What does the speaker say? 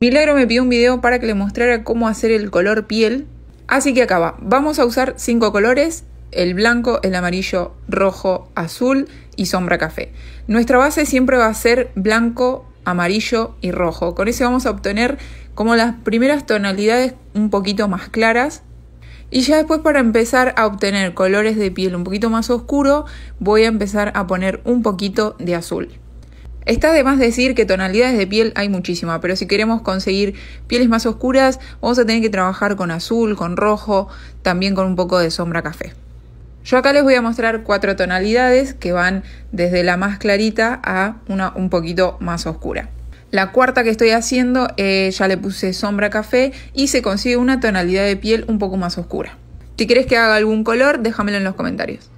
Milagro me pidió un video para que le mostrara cómo hacer el color piel. Así que acaba. Vamos a usar cinco colores. El blanco, el amarillo, rojo, azul y sombra café. Nuestra base siempre va a ser blanco, amarillo y rojo. Con eso vamos a obtener como las primeras tonalidades un poquito más claras. Y ya después para empezar a obtener colores de piel un poquito más oscuro, voy a empezar a poner un poquito de azul. Está de más decir que tonalidades de piel hay muchísimas, pero si queremos conseguir pieles más oscuras, vamos a tener que trabajar con azul, con rojo, también con un poco de sombra café. Yo acá les voy a mostrar cuatro tonalidades que van desde la más clarita a una un poquito más oscura. La cuarta que estoy haciendo eh, ya le puse sombra café y se consigue una tonalidad de piel un poco más oscura. Si quieres que haga algún color, déjamelo en los comentarios.